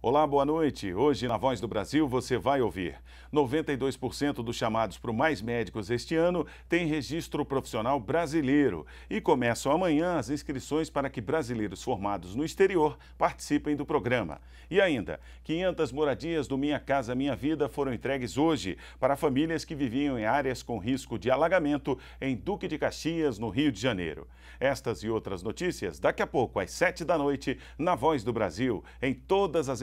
Olá, boa noite. Hoje, na Voz do Brasil, você vai ouvir. 92% dos chamados para o Mais Médicos este ano têm registro profissional brasileiro. E começam amanhã as inscrições para que brasileiros formados no exterior participem do programa. E ainda, 500 moradias do Minha Casa Minha Vida foram entregues hoje para famílias que viviam em áreas com risco de alagamento em Duque de Caxias, no Rio de Janeiro. Estas e outras notícias daqui a pouco, às 7 da noite, na Voz do Brasil, em todas as